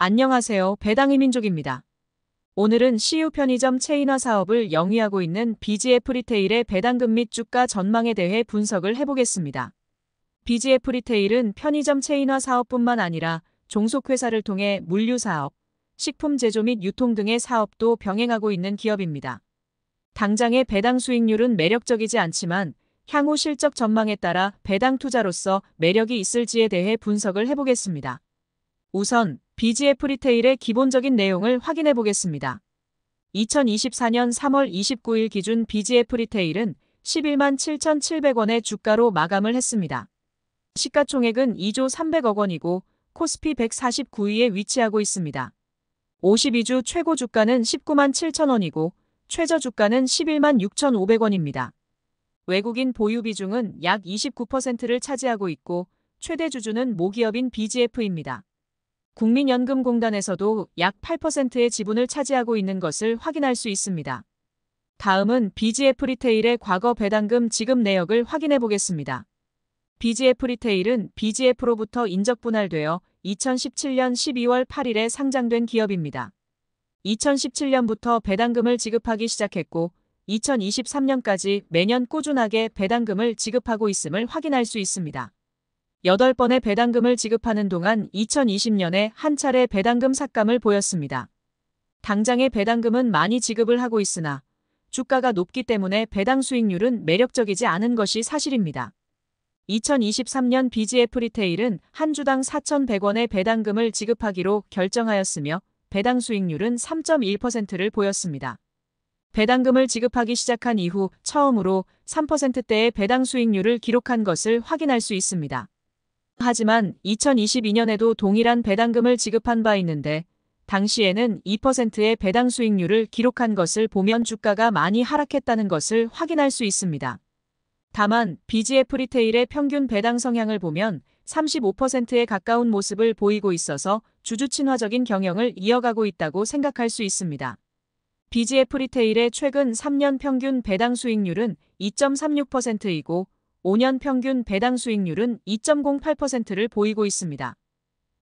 안녕하세요. 배당의 민족입니다. 오늘은 CU 편의점 체인화 사업을 영위하고 있는 BGF 리테일의 배당금 및 주가 전망에 대해 분석을 해보겠습니다. BGF 리테일은 편의점 체인화 사업뿐만 아니라 종속회사를 통해 물류사업, 식품 제조 및 유통 등의 사업도 병행하고 있는 기업입니다. 당장의 배당 수익률은 매력적이지 않지만 향후 실적 전망에 따라 배당 투자로서 매력이 있을지에 대해 분석을 해보겠습니다. 우선 BGF 리테일의 기본적인 내용을 확인해 보겠습니다. 2024년 3월 29일 기준 BGF 리테일은 11만 7,700원의 주가로 마감을 했습니다. 시가총액은 2조 300억 원이고 코스피 149위에 위치하고 있습니다. 52주 최고 주가는 19만 7천 원이고 최저 주가는 11만 6,500원입니다. 외국인 보유 비중은 약 29%를 차지하고 있고 최대 주주는 모기업인 BGF입니다. 국민연금공단에서도 약 8%의 지분을 차지하고 있는 것을 확인할 수 있습니다. 다음은 BGF 리테일의 과거 배당금 지급 내역을 확인해 보겠습니다. BGF 리테일은 BGF로부터 인적 분할되어 2017년 12월 8일에 상장된 기업입니다. 2017년부터 배당금을 지급하기 시작했고 2023년까지 매년 꾸준하게 배당금을 지급하고 있음을 확인할 수 있습니다. 8번의 배당금을 지급하는 동안 2020년에 한 차례 배당금 삭감을 보였습니다. 당장의 배당금은 많이 지급을 하고 있으나 주가가 높기 때문에 배당 수익률은 매력적이지 않은 것이 사실입니다. 2023년 BGF 리테일은 한 주당 4,100원의 배당금을 지급하기로 결정하였으며 배당 수익률은 3.1%를 보였습니다. 배당금을 지급하기 시작한 이후 처음으로 3%대의 배당 수익률을 기록한 것을 확인할 수 있습니다. 하지만 2022년에도 동일한 배당금을 지급한 바 있는데 당시에는 2%의 배당 수익률을 기록한 것을 보면 주가가 많이 하락했다는 것을 확인할 수 있습니다. 다만 BGF 리테일의 평균 배당 성향을 보면 35%에 가까운 모습을 보이고 있어서 주주 친화적인 경영을 이어가고 있다고 생각할 수 있습니다. BGF 리테일의 최근 3년 평균 배당 수익률은 2.36%이고 5년 평균 배당 수익률은 2.08%를 보이고 있습니다.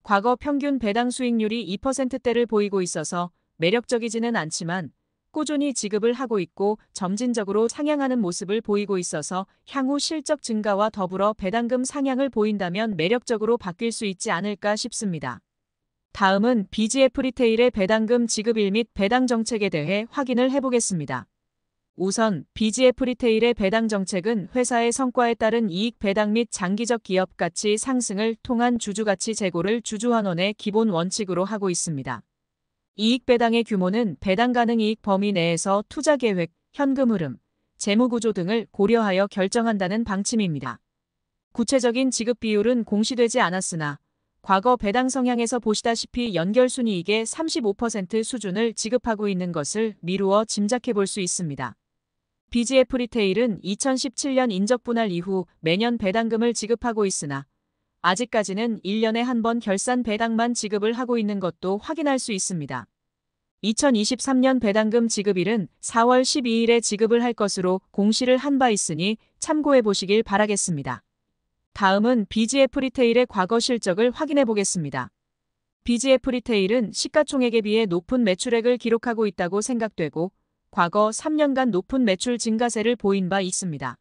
과거 평균 배당 수익률이 2%대를 보이고 있어서 매력적이지는 않지만 꾸준히 지급을 하고 있고 점진적으로 상향하는 모습을 보이고 있어서 향후 실적 증가와 더불어 배당금 상향을 보인다면 매력적으로 바뀔 수 있지 않을까 싶습니다. 다음은 BGF 리테일의 배당금 지급일 및 배당 정책에 대해 확인을 해보겠습니다. 우선 BGF 프리테일의 배당 정책은 회사의 성과에 따른 이익 배당 및 장기적 기업 가치 상승을 통한 주주 가치 재고를 주주환원의 기본 원칙으로 하고 있습니다. 이익 배당의 규모는 배당 가능 이익 범위 내에서 투자 계획, 현금 흐름, 재무 구조 등을 고려하여 결정한다는 방침입니다. 구체적인 지급 비율은 공시되지 않았으나 과거 배당 성향에서 보시다시피 연결순이익의 35% 수준을 지급하고 있는 것을 미루어 짐작해 볼 수 있습니다. BGF 리테일은 2017년 인적분할 이후 매년 배당금을 지급하고 있으나 아직까지는 1년에 한 번 결산 배당만 지급을 하고 있는 것도 확인할 수 있습니다. 2023년 배당금 지급일은 4월 12일에 지급을 할 것으로 공시를 한 바 있으니 참고해 보시길 바라겠습니다. 다음은 BGF 리테일의 과거 실적을 확인해 보겠습니다. BGF 리테일은 시가총액에 비해 높은 매출액을 기록하고 있다고 생각되고 과거 3년간 높은 매출 증가세를 보인 바 있습니다.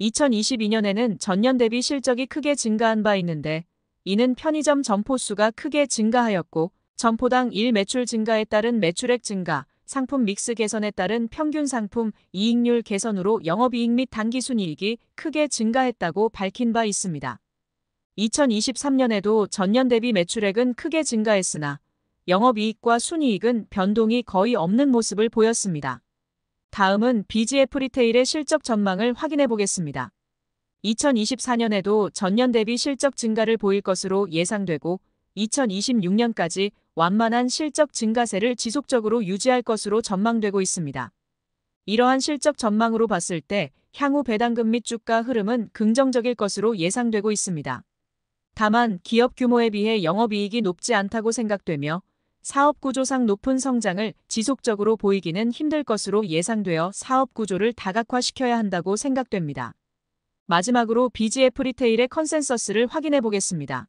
2022년에는 전년 대비 실적이 크게 증가한 바 있는데 이는 편의점 점포 수가 크게 증가하였고 점포당 1 매출 증가에 따른 매출액 증가, 상품 믹스 개선에 따른 평균 상품 이익률 개선으로 영업이익 및 단기순이익이 크게 증가했다고 밝힌 바 있습니다. 2023년에도 전년 대비 매출액은 크게 증가했으나 영업이익과 순이익은 변동이 거의 없는 모습을 보였습니다. 다음은 BGF 리테일의 실적 전망을 확인해 보겠습니다. 2024년에도 전년 대비 실적 증가를 보일 것으로 예상되고 2026년까지 완만한 실적 증가세를 지속적으로 유지할 것으로 전망되고 있습니다. 이러한 실적 전망으로 봤을 때 향후 배당금 및 주가 흐름은 긍정적일 것으로 예상되고 있습니다. 다만 기업 규모에 비해 영업이익이 높지 않다고 생각되며 사업 구조상 높은 성장을 지속적으로 보이기는 힘들 것으로 예상되어 사업 구조를 다각화시켜야 한다고 생각됩니다. 마지막으로 BGF 리테일의 컨센서스를 확인해 보겠습니다.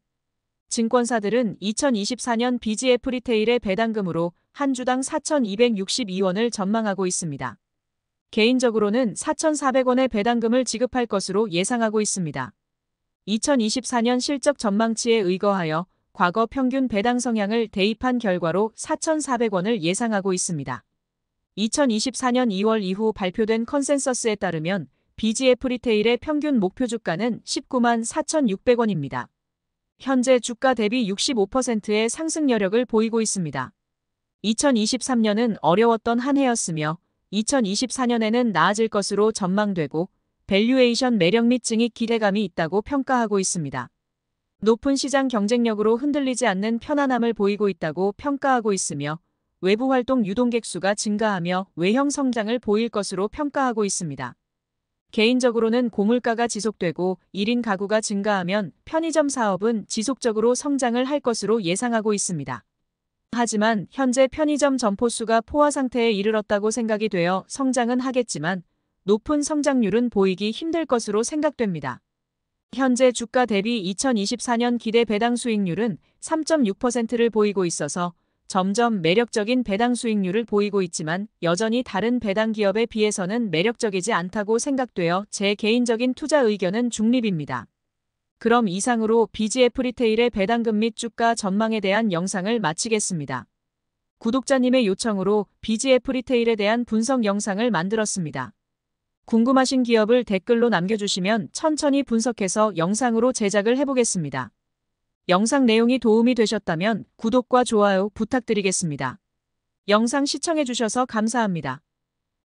증권사들은 2024년 BGF 리테일의 배당금으로 한 주당 4,262원을 전망하고 있습니다. 개인적으로는 4,400원의 배당금을 지급할 것으로 예상하고 있습니다. 2024년 실적 전망치에 의거하여 과거 평균 배당 성향을 대입한 결과로 4,400원을 예상하고 있습니다. 2024년 2월 이후 발표된 컨센서스에 따르면 BGF 리테일의 평균 목표 주가는 19만 4,600원입니다. 현재 주가 대비 65%의 상승 여력을 보이고 있습니다. 2023년은 어려웠던 한 해였으며 2024년에는 나아질 것으로 전망되고 밸류에이션 매력 및 증익 기대감이 있다고 평가하고 있습니다. 높은 시장 경쟁력으로 흔들리지 않는 편안함을 보이고 있다고 평가하고 있으며 외부 활동 유동객 수가 증가하며 외형 성장을 보일 것으로 평가하고 있습니다. 개인적으로는 고물가가 지속되고 1인 가구가 증가하면 편의점 사업은 지속적으로 성장을 할 것으로 예상하고 있습니다. 하지만 현재 편의점 점포수가 포화 상태에 이르렀다고 생각이 되어 성장은 하겠지만 높은 성장률은 보이기 힘들 것으로 생각됩니다. 현재 주가 대비 2024년 기대 배당 수익률은 3.6%를 보이고 있어서 점점 매력적인 배당 수익률을 보이고 있지만 여전히 다른 배당 기업에 비해서는 매력적이지 않다고 생각되어 제 개인적인 투자 의견은 중립입니다. 그럼 이상으로 BGF 리테일의 배당금 및 주가 전망에 대한 영상을 마치겠습니다. 구독자님의 요청으로 BGF 리테일에 대한 분석 영상을 만들었습니다. 궁금하신 기업을 댓글로 남겨주시면 천천히 분석해서 영상으로 제작을 해보겠습니다. 영상 내용이 도움이 되셨다면 구독과 좋아요 부탁드리겠습니다. 영상 시청해주셔서 감사합니다.